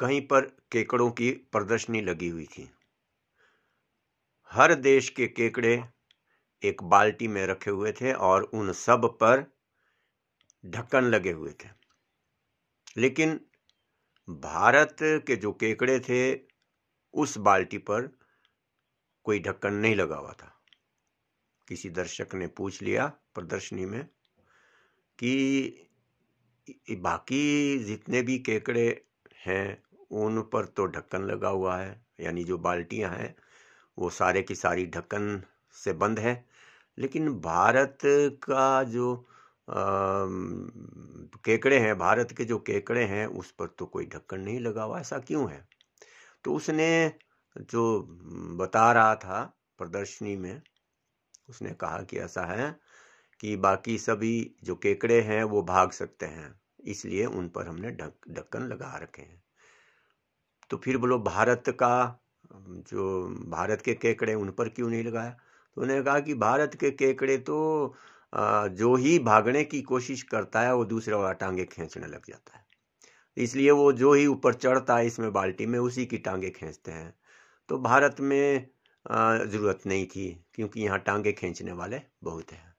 कहीं पर केकड़ों की प्रदर्शनी लगी हुई थी हर देश के केकड़े एक बाल्टी में रखे हुए थे और उन सब पर ढक्कन लगे हुए थे लेकिन भारत के जो केकड़े थे उस बाल्टी पर कोई ढक्कन नहीं लगा हुआ था किसी दर्शक ने पूछ लिया प्रदर्शनी में कि बाकी जितने भी केकड़े हैं उन पर तो ढक्कन लगा हुआ है यानी जो बाल्टियां हैं वो सारे की सारी ढक्कन से बंद है लेकिन भारत का जो आ, केकड़े हैं भारत के जो केकड़े हैं उस पर तो कोई ढक्कन नहीं लगा हुआ ऐसा क्यों है तो उसने जो बता रहा था प्रदर्शनी में उसने कहा कि ऐसा है कि बाकी सभी जो केकड़े हैं वो भाग सकते हैं इसलिए उन पर हमने ढक्कन लगा रखे हैं तो फिर बोलो भारत का जो भारत के केकड़े उन पर क्यों नहीं लगाया तो उन्होंने कहा कि भारत के केकड़े तो जो ही भागने की कोशिश करता है वो दूसरे वाला टांगे खींचने लग जाता है इसलिए वो जो ही ऊपर चढ़ता है इसमें बाल्टी में उसी की टांगे खींचते हैं तो भारत में ज़रूरत नहीं थी क्योंकि यहाँ टांगे खींचने वाले बहुत हैं